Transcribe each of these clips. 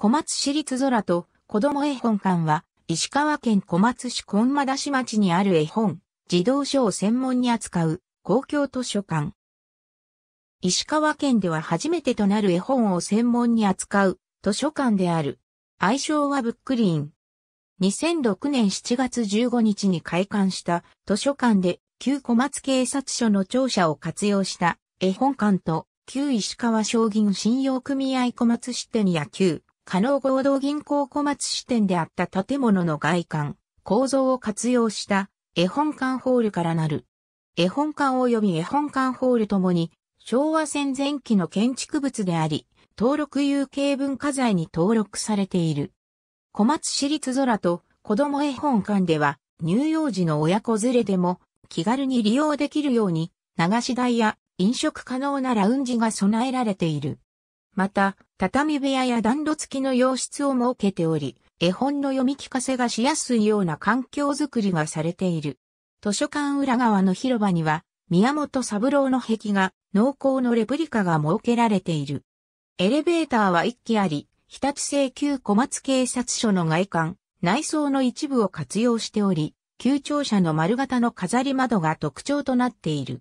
小松市立空と子供絵本館は、石川県小松市小間田市町にある絵本、児童書を専門に扱う公共図書館。石川県では初めてとなる絵本を専門に扱う図書館である。愛称はブックリーン。2006年7月15日に開館した図書館で旧小松警察署の庁舎を活用した絵本館と旧石川将軍信用組合小松支店野球加納合同銀行小松支店であった建物の外観、構造を活用した絵本館ホールからなる。絵本館及び絵本館ホールともに昭和戦前期の建築物であり、登録有形文化財に登録されている。小松市立空と子供絵本館では乳幼児の親子連れでも気軽に利用できるように流し台や飲食可能なラウンジが備えられている。また、畳部屋や暖炉付きの洋室を設けており、絵本の読み聞かせがしやすいような環境づくりがされている。図書館裏側の広場には、宮本三郎の壁画、濃厚のレプリカが設けられている。エレベーターは1機あり、日立製旧小松警察署の外観、内装の一部を活用しており、旧庁舎の丸型の飾り窓が特徴となっている。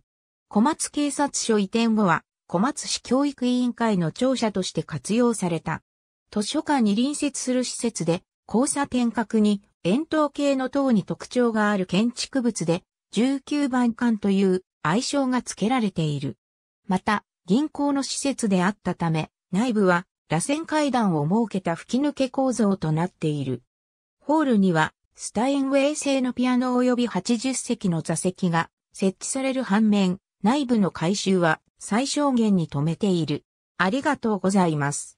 小松警察署移転後は、小松市教育委員会の庁舎として活用された。図書館に隣接する施設で、交差点角に円筒形の塔に特徴がある建築物で、19番館という愛称が付けられている。また、銀行の施設であったため、内部は螺旋階段を設けた吹き抜け構造となっている。ホールには、スタインウェイ製のピアノ及び80席の座席が設置される反面、内部の改修は最小限に止めている。ありがとうございます。